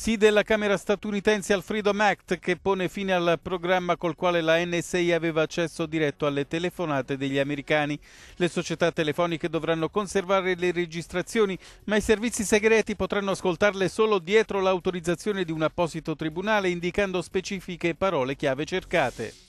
Sì della Camera statunitense al Freedom Act che pone fine al programma col quale la NSA aveva accesso diretto alle telefonate degli americani. Le società telefoniche dovranno conservare le registrazioni, ma i servizi segreti potranno ascoltarle solo dietro l'autorizzazione di un apposito tribunale indicando specifiche parole chiave cercate.